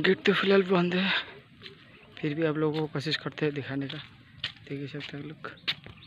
gate तो फिलहाल बंद है फिर भी आप लोगों को कोशिश करते हैं दिखाने का देख सकते हैं लोग